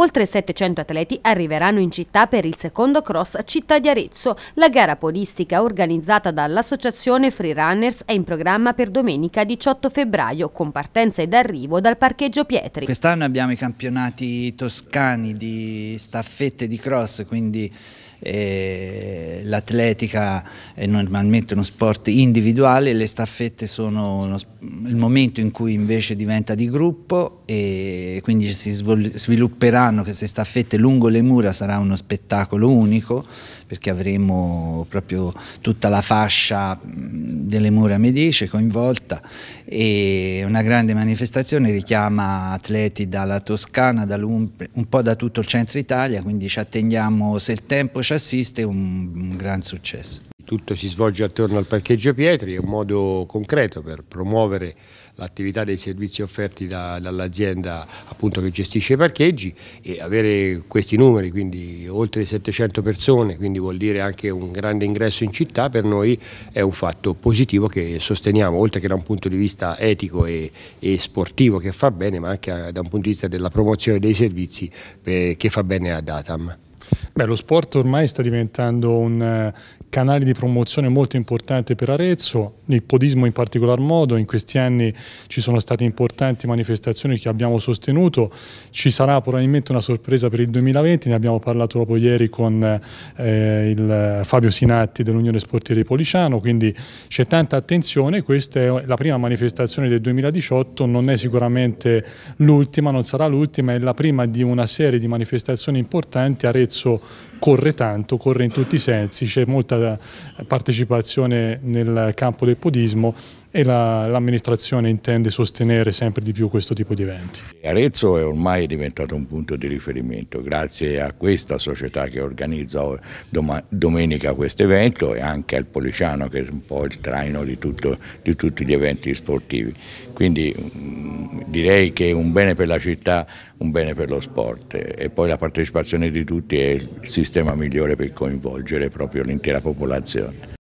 Oltre 700 atleti arriveranno in città per il secondo cross Città di Arezzo. La gara podistica organizzata dall'associazione Free Runners è in programma per domenica 18 febbraio con partenza ed arrivo dal parcheggio Pietri. Quest'anno abbiamo i campionati toscani di staffette di cross, quindi eh, l'atletica è normalmente uno sport individuale, le staffette sono uno, il momento in cui invece diventa di gruppo e quindi si svilupperanno queste staffette lungo le mura, sarà uno spettacolo unico perché avremo proprio tutta la fascia delle mura Medice coinvolta e una grande manifestazione richiama atleti dalla Toscana, un po' da tutto il centro Italia, quindi ci attendiamo se il tempo ci assiste un gran successo tutto si svolge attorno al parcheggio Pietri, è un modo concreto per promuovere l'attività dei servizi offerti da, dall'azienda che gestisce i parcheggi e avere questi numeri, quindi oltre 700 persone, quindi vuol dire anche un grande ingresso in città, per noi è un fatto positivo che sosteniamo, oltre che da un punto di vista etico e, e sportivo che fa bene, ma anche da un punto di vista della promozione dei servizi eh, che fa bene a Datam. Beh, lo sport ormai sta diventando un eh, canali di promozione molto importanti per Arezzo, il podismo in particolar modo, in questi anni ci sono state importanti manifestazioni che abbiamo sostenuto, ci sarà probabilmente una sorpresa per il 2020, ne abbiamo parlato proprio ieri con eh, il Fabio Sinatti dell'Unione Sportieri Policiano, quindi c'è tanta attenzione, questa è la prima manifestazione del 2018, non è sicuramente l'ultima, non sarà l'ultima, è la prima di una serie di manifestazioni importanti, Arezzo corre tanto, corre in tutti i sensi, c'è molta partecipazione nel campo del podismo e la, l'amministrazione intende sostenere sempre di più questo tipo di eventi. Arezzo è ormai diventato un punto di riferimento grazie a questa società che organizza dom- domenica questo evento e anche al Policiano che è un po' il traino di, tutto, di tutti gli eventi sportivi. Quindi mh, mm, direi che è un bene per la città, un bene per lo sport e poi la partecipazione di tutti è il sistema migliore per coinvolgere proprio l'intera popolazione.